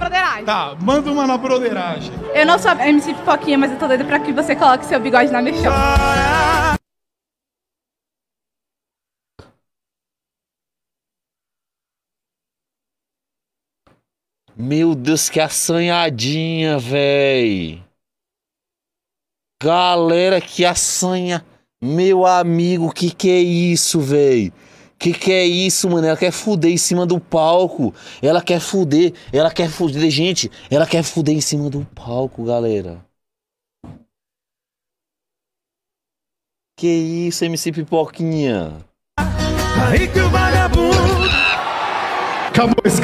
broderagem. Tá, manda uma na broderagem. Eu não sou MC Pipoquinha, mas eu tô doida pra que você coloque seu bigode na mexão. Meu Deus, que assanhadinha, véi. Galera, que assanha. Meu amigo, que que é isso, véi? Que que é isso, mano? Ela quer fuder em cima do palco. Ela quer fuder. Ela quer fuder. Gente, ela quer fuder em cima do palco, galera. Que isso, MC Pipoquinha? o vagabundo. Acabou esse